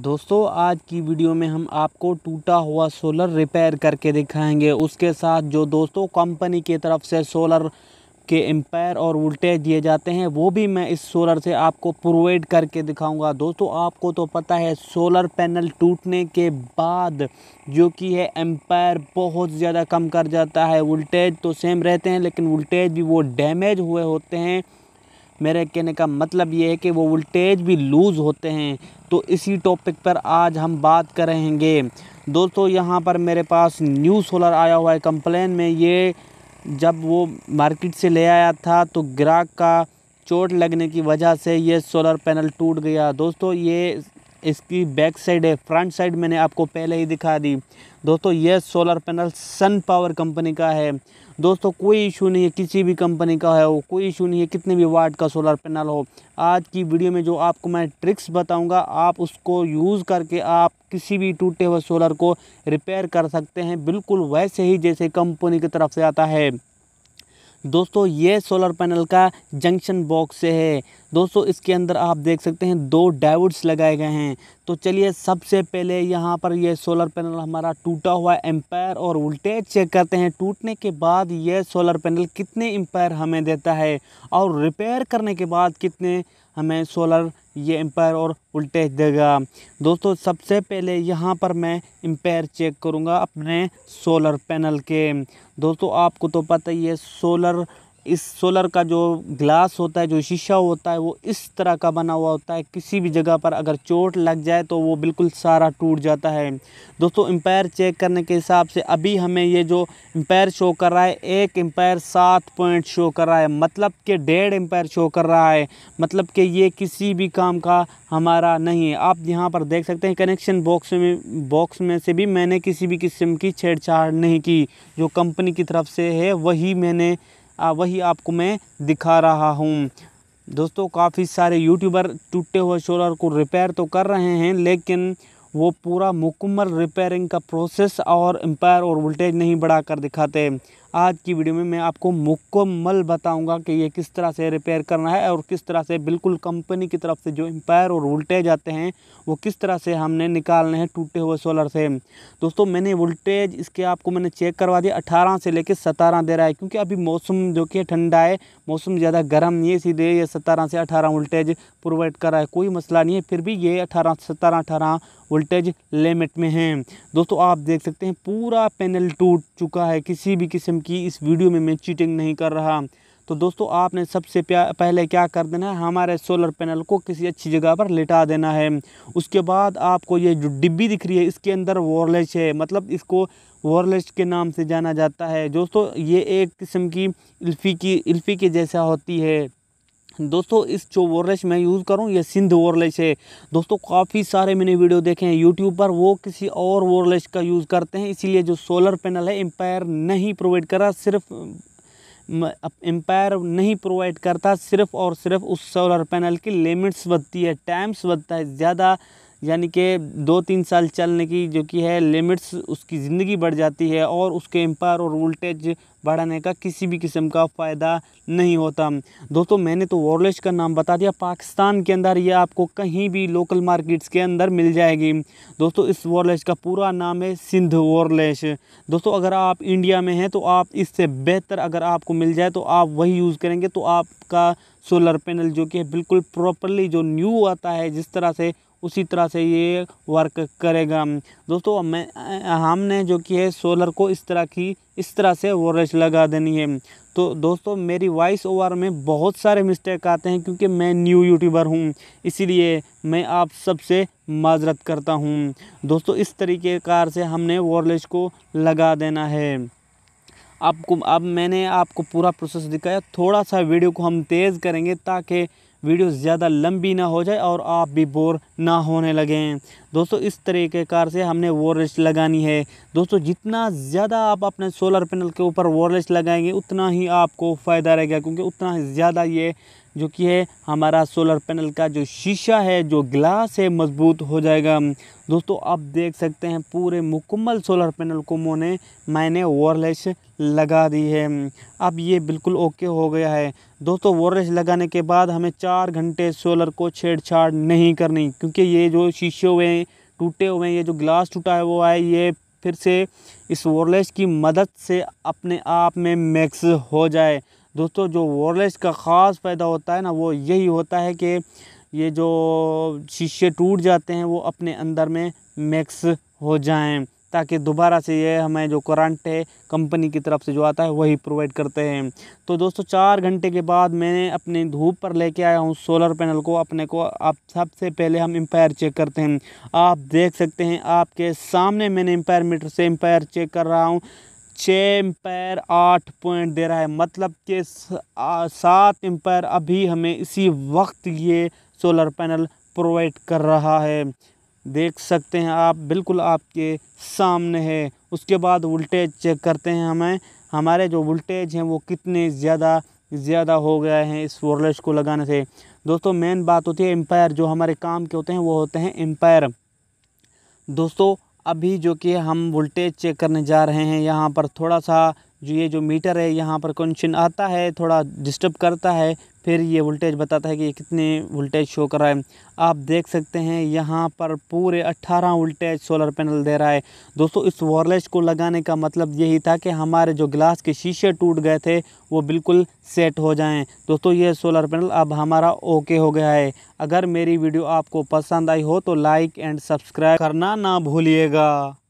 दोस्तों आज की वीडियो में हम आपको टूटा हुआ सोलर रिपेयर करके दिखाएंगे उसके साथ जो दोस्तों कंपनी की तरफ से सोलर के एम्पायर और वोल्टेज दिए जाते हैं वो भी मैं इस सोलर से आपको प्रोवाइड करके दिखाऊंगा दोस्तों आपको तो पता है सोलर पैनल टूटने के बाद जो कि है एम्पायर बहुत ज़्यादा कम कर जाता है वोल्टेज तो सेम रहते हैं लेकिन वोल्टेज भी वो डैमेज हुए होते हैं मेरे कहने का मतलब ये है कि वो वोल्टेज भी लूज़ होते हैं तो इसी टॉपिक पर आज हम बात करेंगे दोस्तों यहाँ पर मेरे पास न्यू सोलर आया हुआ है कंप्लेन में ये जब वो मार्केट से ले आया था तो ग्राहक का चोट लगने की वजह से ये सोलर पैनल टूट गया दोस्तों ये इसकी बैक साइड है फ्रंट साइड मैंने आपको पहले ही दिखा दी दोस्तों यह solar panel Sun Power company का है दोस्तों कोई इशू नहीं है किसी भी कंपनी का है वो कोई इशू नहीं है कितने भी वाट का सोलर पैनल हो आज की वीडियो में जो आपको मैं ट्रिक्स बताऊंगा आप उसको यूज़ करके आप किसी भी टूटे हुए सोलर को रिपेयर कर सकते हैं बिल्कुल वैसे ही जैसे कंपनी की तरफ से आता है दोस्तों ये सोलर पैनल का जंक्शन बॉक्स से है दोस्तों इसके अंदर आप देख सकते हैं दो डायोड्स लगाए गए हैं तो चलिए सबसे पहले यहाँ पर यह सोलर पैनल हमारा टूटा हुआ एम्पायर और वोल्टेज चेक करते हैं टूटने के बाद यह सोलर पैनल कितने एम्पायर हमें देता है और रिपेयर करने के बाद कितने हमें सोलर ये एम्पायर और वोल्टेज देगा दोस्तों सबसे पहले यहाँ पर मैं एम्पायर चेक करूँगा अपने सोलर पैनल के दोस्तों आपको तो पता ही है सोलर इस सोलर का जो ग्लास होता है जो शीशा होता है वो इस तरह का बना हुआ होता है किसी भी जगह पर अगर चोट लग जाए तो वो बिल्कुल सारा टूट जाता है दोस्तों एम्पायर चेक करने के हिसाब से अभी हमें ये जो एम्पायर शो कर रहा है एक एम्पायर सात पॉइंट शो कर रहा है मतलब कि डेढ़ एम्पायर शो कर रहा है मतलब कि ये किसी भी काम का हमारा नहीं है आप यहाँ पर देख सकते हैं कनेक्शन बॉक्स में बॉक्स में से भी मैंने किसी भी किस्म की छेड़छाड़ नहीं की जो कंपनी की तरफ से है वही मैंने वही आपको मैं दिखा रहा हूँ दोस्तों काफ़ी सारे यूट्यूबर टूटे हुए सोलर को रिपेयर तो कर रहे हैं लेकिन वो पूरा मुकम्मल रिपेयरिंग का प्रोसेस और एम्पायर और वोल्टेज नहीं बढ़ा कर दिखाते आज की वीडियो में मैं आपको मुकम्मल बताऊंगा कि ये किस तरह से रिपेयर करना है और किस तरह से बिल्कुल कंपनी की तरफ से जो एम्पायर और वोल्टेज आते हैं वो किस तरह से हमने निकालने हैं टूटे हुए सोलर से दोस्तों मैंने वोल्टेज इसके आपको मैंने चेक करवा दिया अठारह से लेकर सतारह दे रहा है क्योंकि अभी मौसम जो कि ठंडा है मौसम ज़्यादा गर्म नहीं है सीधे ये सतारह से अठारह वोल्टेज प्रोवाइड कर रहा है कोई मसला नहीं है फिर भी ये अठारह सतारह अठारह वोल्टेज लिमिट में हैं दोस्तों आप देख सकते हैं पूरा पैनल टूट चुका है किसी भी किस्म कि इस वीडियो में मैं चीटिंग नहीं कर रहा तो दोस्तों आपने सबसे पहले क्या कर देना है हमारे सोलर पैनल को किसी अच्छी जगह पर लिटा देना है उसके बाद आपको ये जो डिब्बी दिख रही है इसके अंदर वॉरलेस है मतलब इसको वॉरलेस के नाम से जाना जाता है दोस्तों ये एक किस्म की इल्फ़ी की इल्फ़ी के जैसा होती है दोस्तों इस जो वॉरलेस मैं यूज़ करूं ये सिंध वॉरलेस है दोस्तों काफ़ी सारे मैंने वीडियो देखे हैं यूट्यूब पर वो किसी और वॉरलेस का यूज़ करते हैं इसीलिए जो सोलर पैनल है एम्पायर नहीं प्रोवाइड करा सिर्फ एम्पायर नहीं प्रोवाइड करता सिर्फ और सिर्फ उस सोलर पैनल की लिमिट्स बढ़ती है टाइम्स बढ़ता है ज़्यादा यानी कि दो तीन साल चलने की जो कि है लिमिट्स उसकी ज़िंदगी बढ़ जाती है और उसके एम्पायर और वोल्टेज बढ़ाने का किसी भी किस्म का फ़ायदा नहीं होता दोस्तों मैंने तो वॉरलेस का नाम बता दिया पाकिस्तान के अंदर यह आपको कहीं भी लोकल मार्केट्स के अंदर मिल जाएगी दोस्तों इस वॉरलेस का पूरा नाम है सिंध वॉरलेस दोस्तों अगर आप इंडिया में हैं तो आप इससे बेहतर अगर आपको मिल जाए तो आप वही यूज़ करेंगे तो आपका सोलर पैनल जो कि बिल्कुल प्रॉपरली जो न्यू आता है जिस तरह से उसी तरह से ये वर्क करेगा दोस्तों हमें हमने जो कि है सोलर को इस तरह की इस तरह से वॉरेज लगा देनी है तो दोस्तों मेरी वॉइस ओवर में बहुत सारे मिस्टेक आते हैं क्योंकि मैं न्यू यूट्यूबर हूँ इसीलिए मैं आप सबसे माजरत करता हूँ दोस्तों इस तरीके कार से हमने वॉरलेज को लगा देना है आपको अब मैंने आपको पूरा प्रोसेस दिखाया थोड़ा सा वीडियो को हम तेज़ करेंगे ताकि वीडियो ज़्यादा लंबी ना हो जाए और आप भी बोर ना होने लगें दोस्तों इस तरीके कार से हमने वॉरलेस लगानी है दोस्तों जितना ज़्यादा आप अपने सोलर पैनल के ऊपर वॉरेज लगाएंगे उतना ही आपको फ़ायदा रहेगा क्योंकि उतना ही ज़्यादा ये जो कि है हमारा सोलर पैनल का जो शीशा है जो ग्लास है मजबूत हो जाएगा दोस्तों आप देख सकते हैं पूरे मुकम्मल सोलर पैनल को मोने मैंने वॉरलेस लगा दी है अब ये बिल्कुल ओके हो गया है दोस्तों वॉरलेस लगाने के बाद हमें चार घंटे सोलर को छेड़छाड़ नहीं करनी क्योंकि ये जो शीशे हुए हैं टूटे हुए हैं ये जो ग्लास टूटा है वो आए ये फिर से इस वॉरलेस की मदद से अपने आप में मैक्स हो जाए दोस्तों जो वॉरलेस का ख़ास फ़ायदा होता है ना वो यही होता है कि ये जो शीशे टूट जाते हैं वो अपने अंदर में मिक्स हो जाएं ताकि दोबारा से ये हमें जो करंट है कंपनी की तरफ से जो आता है वही प्रोवाइड करते हैं तो दोस्तों चार घंटे के बाद मैंने अपने धूप पर लेके आया हूँ सोलर पैनल को अपने को आप सबसे पहले हम एम्पायर चेक करते हैं आप देख सकते हैं आपके सामने मैंने एम्पायर मीटर से एम्पायर चेक कर रहा हूँ छः एम्पायर आठ पॉइंट दे रहा है मतलब कि सात एम्पायर अभी हमें इसी वक्त ये सोलर पैनल प्रोवाइड कर रहा है देख सकते हैं आप बिल्कुल आपके सामने है उसके बाद वोल्टेज चेक करते हैं हमें हमारे जो वोल्टेज हैं वो कितने ज़्यादा ज़्यादा हो गए हैं इस वॉरलेस को लगाने से दोस्तों मेन बात होती है एम्पायर जो हमारे काम के होते हैं वो होते हैं एम्पायर दोस्तों अभी जो कि हम वोल्टेज चेक करने जा रहे हैं यहाँ पर थोड़ा सा जो ये जो मीटर है यहाँ पर कंशन आता है थोड़ा डिस्टर्ब करता है फिर ये वोल्टेज बताता है कि ये कितने वोल्टेज शो कर रहा है आप देख सकते हैं यहाँ पर पूरे 18 वोल्टेज सोलर पैनल दे रहा है दोस्तों इस वायरलेस को लगाने का मतलब यही था कि हमारे जो ग्लास के शीशे टूट गए थे वो बिल्कुल सेट हो जाएं दोस्तों ये सोलर पैनल अब हमारा ओके हो गया है अगर मेरी वीडियो आपको पसंद आई हो तो लाइक एंड सब्सक्राइब करना ना भूलिएगा